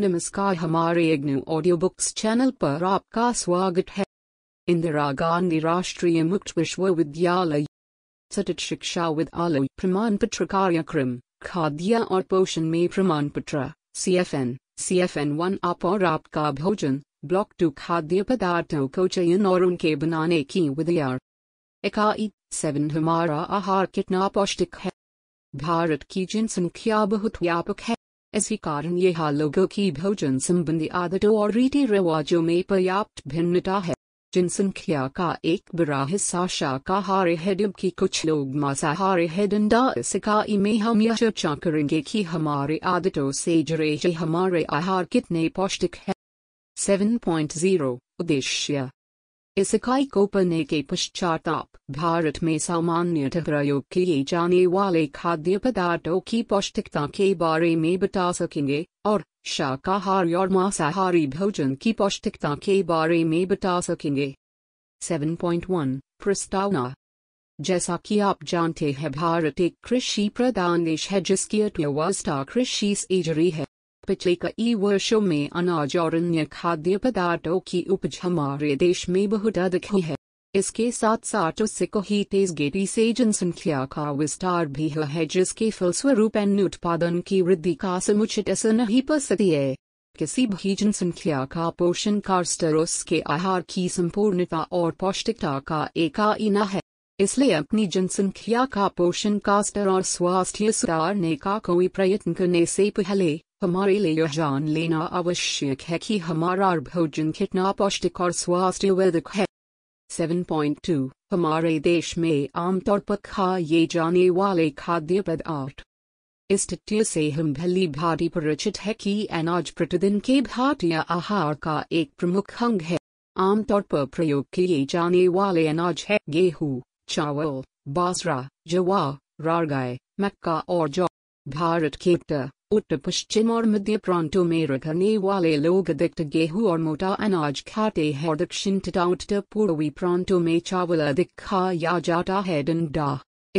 नमस्कार हमारे IGNOU audio books channel पर आपका स्वागत है इंदिरा गांधी राष्ट्रीय मुक्त विश्वविद्यालय सतत शिक्षा विद आलोय प्रमाण पत्र कार्यक्रम खाद्य और पोषण में प्रमाण पत्र C F N C F N one आप और आपका भोजन ब्लॉक टू खाद्य पदार्थों को चयन और उनके बनाने की विद्यार इकाई सेवन हमारा आहार कितना पौष्टिक है भारत की जनसंख्या बहुत व्यापक है इसी कारण यहाँ लोगों की भोजन संबंधी आदतों और रीति रिवाजों में पर्याप्त भिन्नता है जनसंख्या का एक बड़ा हिस्सा शाकाहारी है जबकि कुछ लोग मांसाहारी है डंडा सिकाई में हम यह चर्चा करेंगे कि हमारे आदतों से जुड़े हमारे आहार कितने पौष्टिक है 7.0 उद्देश्य इस इकाई को पने के पश्चात आप भारत में सामान्यतः प्रयोग किए जाने वाले खाद्य पदार्थों की पौष्टिकता के बारे में बता सकेंगे और शाकाहारी और मांसाहारी भोजन की पौष्टिकता के बारे में बता सकेंगे 7.1 प्रस्तावना जैसा कि आप जानते हैं भारत एक कृषि प्रधान देश है जिसकी अर्थव्यवस्था कृषि से जुड़ी है पिछले कई वर्षों में अनाज और अन्य खाद्य पदार्थों की उपज हमारे देश में बहुत अधिक हुई है इसके साथ साथ उससे ही तेज गेटी से जनसंख्या का विस्तार भी हुआ है जिसके फलस्वरूप अन्य उत्पादन की वृद्धि का समुचित असर नहीं पड़ सकती है किसी भी जनसंख्या का पोषण स्तर के आहार की संपूर्णता और पौष्टिकता का एक आईना है इसलिए अपनी जनसंख्या का पोषण कास्टर और स्वास्थ्य सुधारने का कोई प्रयत्न करने से पहले हमारे लिए यह जान लेना आवश्यक है कि हमारा भोजन कितना पौष्टिक और स्वास्थ्यवर्धक है 7.2 हमारे देश में आमतौर पर खाए जाने वाले खाद्य पदार्थ इस तथ्य से हम भली भांति परिचित है कि अनाज प्रतिदिन के भारतीय आहार का एक प्रमुख अंग है आमतौर पर प्रयोग किए जाने वाले अनाज है गेहूं चावल बासरा जवा रारगाय मक्का और जौ भारत के उत्तर पश्चिम और मध्य प्रांतों में रहने वाले लोग अधिकतर गेहूं और मोटा अनाज खाते हैं और दक्षिण तथा उत्तर पूर्वी प्रांतों में चावल अधिक खाया जाता है डंडा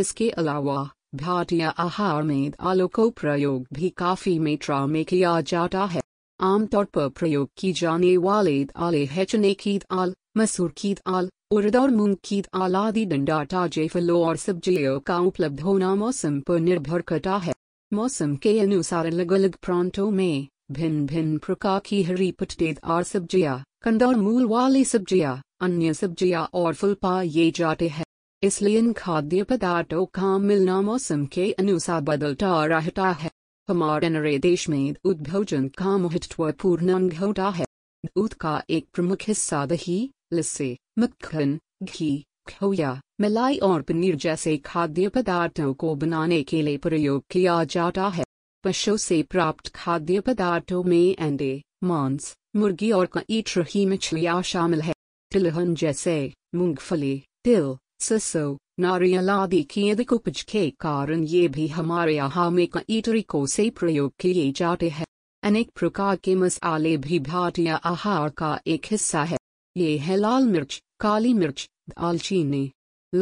इसके अलावा भारतीय आहार में दालों का प्रयोग भी काफी मात्रा में किया जाता है आमतौर पर प्रयोग की जाने वाले है चने की दाल मसूर की दाल उर्द और मूंग की दाल आदि डंडा ताजे फलों और सब्जियों का उपलब्ध होना मौसम पर निर्भर करता है मौसम के अनुसार अलग अलग प्रांतों में भिन्न भिन्न प्रकार की हरी पटतेदार सब्जियां कंद और मूल वाली सब्जियां अन्य सब्जियां और फुल पाए जाते हैं इसलिए इन खाद्य पदार्थों का मिलना मौसम के अनुसार बदलता रहता है हमारे नरे देश में दूध भोजन का महत्वपूर्ण अंग होता है दूध का एक प्रमुख हिस्सा दही लस्सी मक्खन घी खोया मलाई और पनीर जैसे खाद्य पदार्थों को बनाने के लिए प्रयोग किया जाता है पशु से प्राप्त खाद्य पदार्थों में अंडे मांस मुर्गी और कई रही मछलियाँ शामिल है तिलहन जैसे मूंगफली तिल ससो नारियल आदि की अधिक उपज के कारण ये भी हमारे यहाँ में कई तरीकों से प्रयोग किए जाते हैं अनेक प्रकार के मसाले भी भारतीय आहार का एक हिस्सा है ये है लाल मिर्च काली मिर्च दालचीनी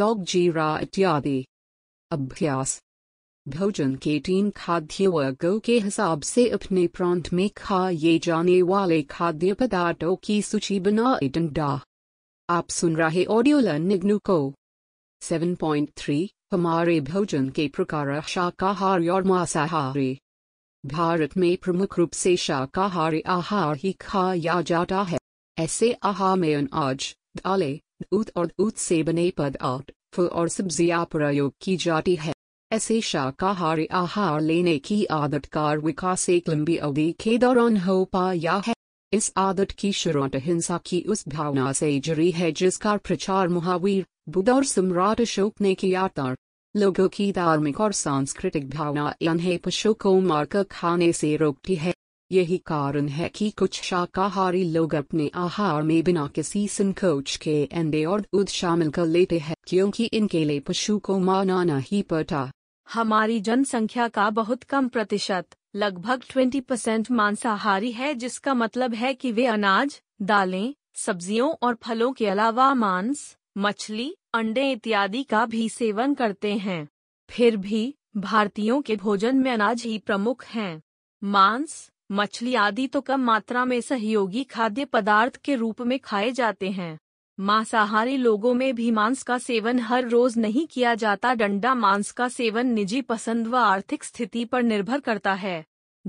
लौक जीरा इत्यादि अभ्यास भोजन के तीन खाद्य वर्गों के हिसाब से अपने प्रांत में खाए जाने वाले खाद्य पदार्थों की सूची बनाए डंडा आप सुन रहे ऑडियो लर्निंग को 7.3 हमारे भोजन के प्रकार शाकाहारी और मांसाहारी भारत में प्रमुख रूप से शाकाहारी आहार ही खाया जाता है ऐसे आहार में अनाज दालें दूध और दूध से बने पदार्थ फल और सब्जियां प्रयोग की जाती है ऐसे शाकाहारी आहार लेने की आदत कार विकास एक लंबी अवधि के दौरान हो पाया है इस आदत की शुरुआत हिंसा की उस भावना से जुड़ी है जिसका प्रचार महावीर बुद्ध और सम्राट अशोक ने किया तार लोगों की धार्मिक और सांस्कृतिक भावना इन्हें पशु को मारकर खाने से रोकती है यही कारण है कि कुछ शाकाहारी लोग अपने आहार में बिना किसी संकोच के अंडे और दूध शामिल कर लेते हैं क्योंकि इनके लिए पशु को मनाना नहीं पड़ता हमारी जनसंख्या का बहुत कम प्रतिशत लगभग 20 परसेंट मांसाहारी है जिसका मतलब है कि वे अनाज दालें सब्जियों और फलों के अलावा मांस मछली अंडे इत्यादि का भी सेवन करते हैं फिर भी भारतीयों के भोजन में अनाज ही प्रमुख हैं। मांस मछली आदि तो कम मात्रा में सहयोगी खाद्य पदार्थ के रूप में खाए जाते हैं मांसाहारी लोगों में भी मांस का सेवन हर रोज नहीं किया जाता डंडा मांस का सेवन निजी पसंद व आर्थिक स्थिति पर निर्भर करता है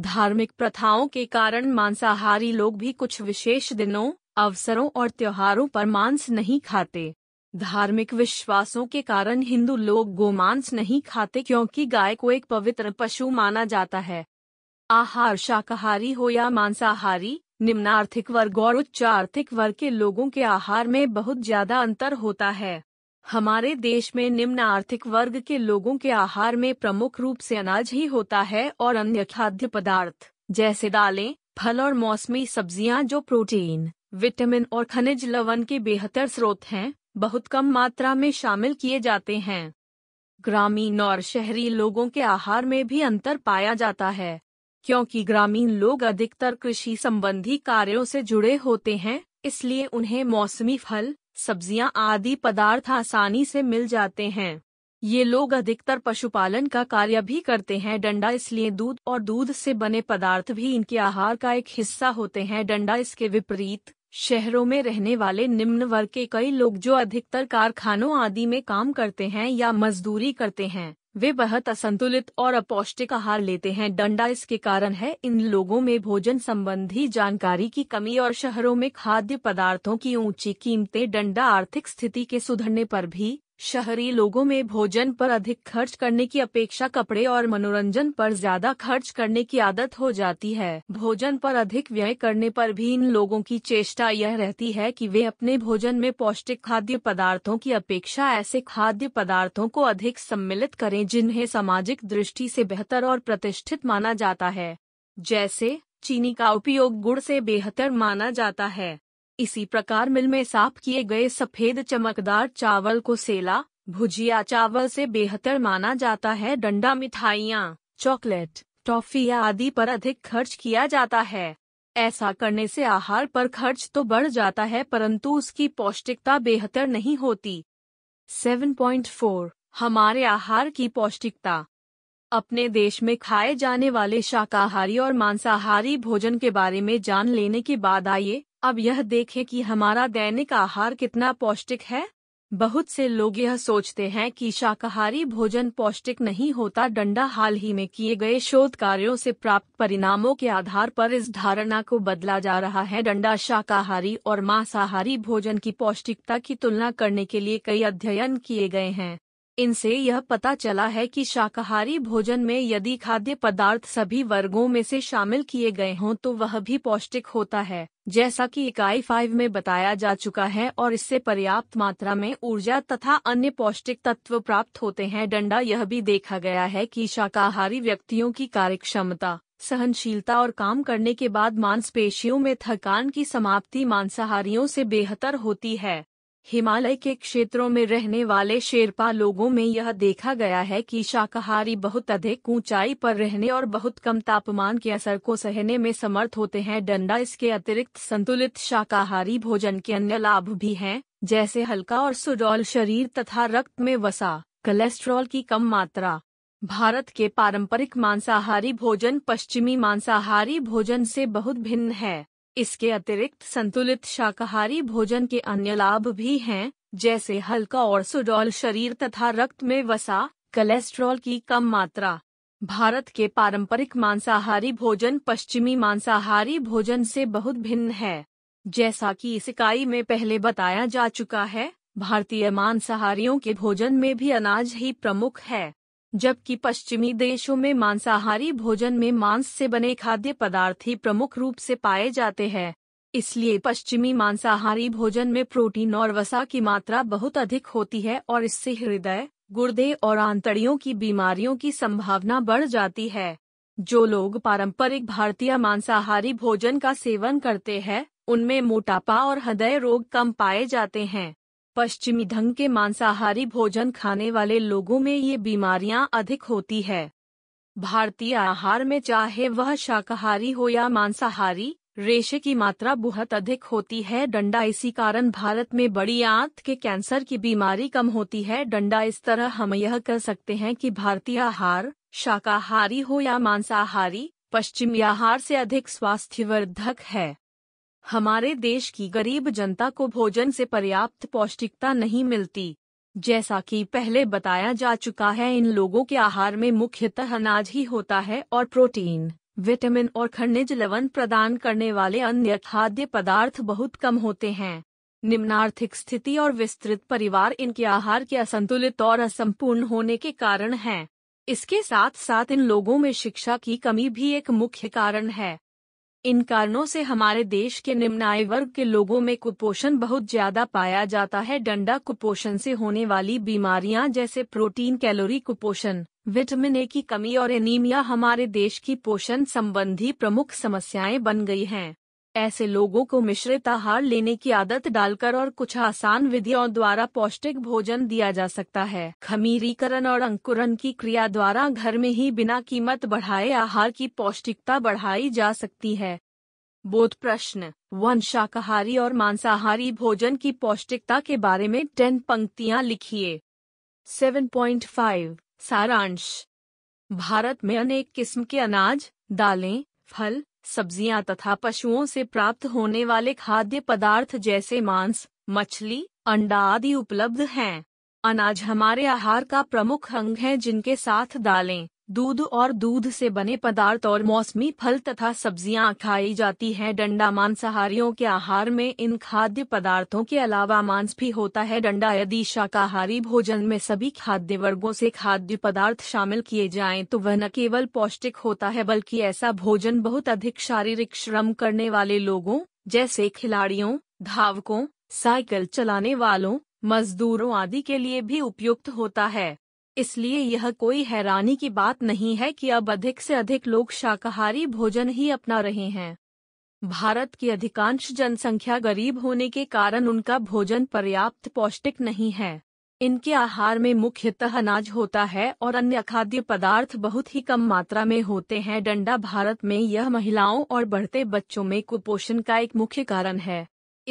धार्मिक प्रथाओं के कारण मांसाहारी लोग भी कुछ विशेष दिनों अवसरों और त्योहारों पर मांस नहीं खाते धार्मिक विश्वासों के कारण हिंदू लोग गोमांस नहीं खाते क्योंकि गाय को एक पवित्र पशु माना जाता है आहार शाकाहारी हो या मांसाहारी निम्नार्थिक वर्ग और उच्च आर्थिक वर्ग के लोगों के आहार में बहुत ज्यादा अंतर होता है हमारे देश में निम्न आर्थिक वर्ग के लोगों के आहार में प्रमुख रूप से अनाज ही होता है और अन्य खाद्य पदार्थ जैसे दालें फल और मौसमी सब्जियां जो प्रोटीन विटामिन और खनिज लवण के बेहतर स्रोत हैं बहुत कम मात्रा में शामिल किए जाते हैं ग्रामीण और शहरी लोगों के आहार में भी अंतर पाया जाता है क्योंकि ग्रामीण लोग अधिकतर कृषि संबंधी कार्यों से जुड़े होते हैं इसलिए उन्हें मौसमी फल सब्जियां आदि पदार्थ आसानी से मिल जाते हैं ये लोग अधिकतर पशुपालन का कार्य भी करते हैं डंडा इसलिए दूध और दूध से बने पदार्थ भी इनके आहार का एक हिस्सा होते हैं डंडा इसके विपरीत शहरों में रहने वाले निम्न वर्ग के कई लोग जो अधिकतर कारखानों आदि में काम करते हैं या मजदूरी करते हैं वे बहुत असंतुलित और अपौष्टिक आहार लेते हैं डंडा इसके कारण है इन लोगों में भोजन संबंधी जानकारी की कमी और शहरों में खाद्य पदार्थों की ऊंची कीमतें डंडा आर्थिक स्थिति के सुधरने पर भी शहरी लोगों में भोजन पर अधिक खर्च करने की अपेक्षा कपड़े और मनोरंजन पर ज्यादा खर्च करने की आदत हो जाती है भोजन पर अधिक व्यय करने पर भी इन लोगों की चेष्टा यह रहती है कि वे अपने भोजन में पौष्टिक खाद्य पदार्थों की अपेक्षा ऐसे खाद्य पदार्थों को अधिक सम्मिलित करें जिन्हें सामाजिक दृष्टि से बेहतर और प्रतिष्ठित माना जाता है जैसे चीनी का उपयोग गुड़ से बेहतर माना जाता है इसी प्रकार मिल में साफ किए गए सफेद चमकदार चावल को सेला भुजिया चावल से बेहतर माना जाता है डंडा मिठाइयाँ चॉकलेट टॉफी आदि पर अधिक खर्च किया जाता है ऐसा करने से आहार पर खर्च तो बढ़ जाता है परंतु उसकी पौष्टिकता बेहतर नहीं होती 7.4 हमारे आहार की पौष्टिकता अपने देश में खाए जाने वाले शाकाहारी और मांसाहारी भोजन के बारे में जान लेने के बाद आइए अब यह देखें कि हमारा दैनिक आहार कितना पौष्टिक है बहुत से लोग यह सोचते हैं कि शाकाहारी भोजन पौष्टिक नहीं होता डंडा हाल ही में किए गए शोध कार्यों से प्राप्त परिणामों के आधार पर इस धारणा को बदला जा रहा है डंडा शाकाहारी और मांसाहारी भोजन की पौष्टिकता की तुलना करने के लिए कई अध्ययन किए गए हैं इनसे यह पता चला है कि शाकाहारी भोजन में यदि खाद्य पदार्थ सभी वर्गों में से शामिल किए गए हों तो वह भी पौष्टिक होता है जैसा कि इकाई फाइव में बताया जा चुका है और इससे पर्याप्त मात्रा में ऊर्जा तथा अन्य पौष्टिक तत्व प्राप्त होते हैं डंडा यह भी देखा गया है कि शाकाहारी व्यक्तियों की कार्यक्षमता सहनशीलता और काम करने के बाद मांसपेशियों में थकान की समाप्ति मांसाहारियों से बेहतर होती है हिमालय के क्षेत्रों में रहने वाले शेरपा लोगों में यह देखा गया है कि शाकाहारी बहुत अधिक ऊंचाई पर रहने और बहुत कम तापमान के असर को सहने में समर्थ होते हैं डंडा इसके अतिरिक्त संतुलित शाकाहारी भोजन के अन्य लाभ भी हैं जैसे हल्का और सुडौल शरीर तथा रक्त में वसा कोलेस्ट्रॉल की कम मात्रा भारत के पारंपरिक मांसाहारी भोजन पश्चिमी मांसाहारी भोजन से बहुत भिन्न है इसके अतिरिक्त संतुलित शाकाहारी भोजन के अन्य लाभ भी हैं जैसे हल्का और सुडौल शरीर तथा रक्त में वसा कोलेस्ट्रॉल की कम मात्रा भारत के पारंपरिक मांसाहारी भोजन पश्चिमी मांसाहारी भोजन से बहुत भिन्न है जैसा कि इस इकाई में पहले बताया जा चुका है भारतीय मांसाहारियों के भोजन में भी अनाज ही प्रमुख है जबकि पश्चिमी देशों में मांसाहारी भोजन में मांस से बने खाद्य पदार्थ ही प्रमुख रूप से पाए जाते हैं इसलिए पश्चिमी मांसाहारी भोजन में प्रोटीन और वसा की मात्रा बहुत अधिक होती है और इससे हृदय गुर्दे और आंतड़ियों की बीमारियों की संभावना बढ़ जाती है जो लोग पारंपरिक भारतीय मांसाहारी भोजन का सेवन करते हैं उनमें मोटापा और हृदय रोग कम पाए जाते हैं पश्चिमी ढंग के मांसाहारी भोजन खाने वाले लोगों में ये बीमारियां अधिक होती है भारतीय आहार में चाहे वह शाकाहारी हो या मांसाहारी रेशे की मात्रा बहुत अधिक होती है डंडा इसी कारण भारत में बड़ी आंत के कैंसर की बीमारी कम होती है डंडा इस तरह हम यह कह सकते हैं कि भारतीय आहार शाकाहारी हो या मांसाहारी पश्चिमी आहार से अधिक स्वास्थ्यवर्धक है हमारे देश की गरीब जनता को भोजन से पर्याप्त पौष्टिकता नहीं मिलती जैसा कि पहले बताया जा चुका है इन लोगों के आहार में मुख्यतः अनाज ही होता है और प्रोटीन विटामिन और खनिज लवण प्रदान करने वाले अन्य खाद्य पदार्थ बहुत कम होते हैं निम्नार्थिक स्थिति और विस्तृत परिवार इनके आहार के असंतुलित और असंपूर्ण होने के कारण हैं। इसके साथ साथ इन लोगों में शिक्षा की कमी भी एक मुख्य कारण है इन कारणों से हमारे देश के निम्न आय वर्ग के लोगों में कुपोषण बहुत ज्यादा पाया जाता है डंडा कुपोषण से होने वाली बीमारियां जैसे प्रोटीन कैलोरी कुपोषण विटामिन ए की कमी और एनीमिया हमारे देश की पोषण संबंधी प्रमुख समस्याएं बन गई हैं ऐसे लोगों को मिश्रित आहार लेने की आदत डालकर और कुछ आसान विधियों द्वारा पौष्टिक भोजन दिया जा सकता है खमीरीकरण और अंकुरण की क्रिया द्वारा घर में ही बिना कीमत बढ़ाए आहार की पौष्टिकता बढ़ाई जा सकती है बोध प्रश्न वन शाकाहारी और मांसाहारी भोजन की पौष्टिकता के बारे में टेन पंक्तियाँ लिखिए 7.5 सारांश भारत में अनेक किस्म के अनाज दालें फल सब्जियां तथा पशुओं से प्राप्त होने वाले खाद्य पदार्थ जैसे मांस मछली अंडा आदि उपलब्ध हैं अनाज हमारे आहार का प्रमुख अंग है जिनके साथ दालें दूध और दूध से बने पदार्थ और मौसमी फल तथा सब्जियां खाई जाती हैं डंडा मांसाहारियों के आहार में इन खाद्य पदार्थों के अलावा मांस भी होता है डंडा यदि शाकाहारी भोजन में सभी खाद्य वर्गों से खाद्य पदार्थ शामिल किए जाएं तो वह न केवल पौष्टिक होता है बल्कि ऐसा भोजन बहुत अधिक शारीरिक श्रम करने वाले लोगों जैसे खिलाड़ियों धावकों साइकिल चलाने वालों मजदूरों आदि के लिए भी उपयुक्त होता है इसलिए यह कोई हैरानी की बात नहीं है कि अब अधिक से अधिक लोग शाकाहारी भोजन ही अपना रहे हैं भारत की अधिकांश जनसंख्या गरीब होने के कारण उनका भोजन पर्याप्त पौष्टिक नहीं है इनके आहार में मुख्यतः अनाज होता है और अन्य खाद्य पदार्थ बहुत ही कम मात्रा में होते हैं डंडा भारत में यह महिलाओं और बढ़ते बच्चों में कुपोषण का एक मुख्य कारण है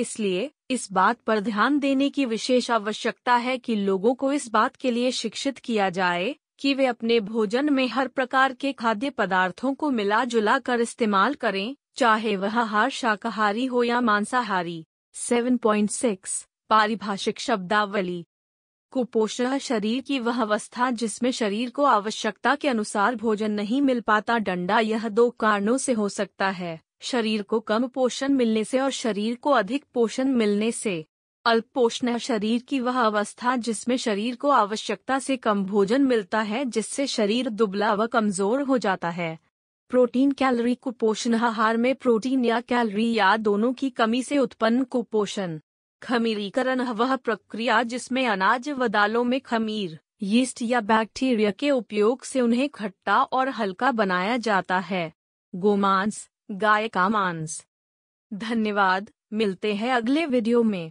इसलिए इस बात पर ध्यान देने की विशेष आवश्यकता है कि लोगों को इस बात के लिए शिक्षित किया जाए कि वे अपने भोजन में हर प्रकार के खाद्य पदार्थों को मिला जुला कर इस्तेमाल करें चाहे वह हर शाकाहारी हो या मांसाहारी 7.6 पारिभाषिक शब्दावली कुपोषण शरीर की वह अवस्था जिसमें शरीर को आवश्यकता के अनुसार भोजन नहीं मिल पाता डंडा यह दो कारणों से हो सकता है शरीर को कम पोषण मिलने से और शरीर को अधिक पोषण मिलने से अल्प पोषण शरीर की वह अवस्था जिसमें शरीर को आवश्यकता से कम भोजन मिलता है जिससे शरीर दुबला व कमजोर हो जाता है प्रोटीन कैलोरी कुपोषण आहार में प्रोटीन या कैलोरी या दोनों की कमी से उत्पन्न कुपोषण खमीरीकरण वह प्रक्रिया जिसमें अनाज व दालों में खमीर यीस्ट या बैक्टीरिया के उपयोग से उन्हें खट्टा और हल्का बनाया जाता है गोमांस गाय का मांस धन्यवाद मिलते हैं अगले वीडियो में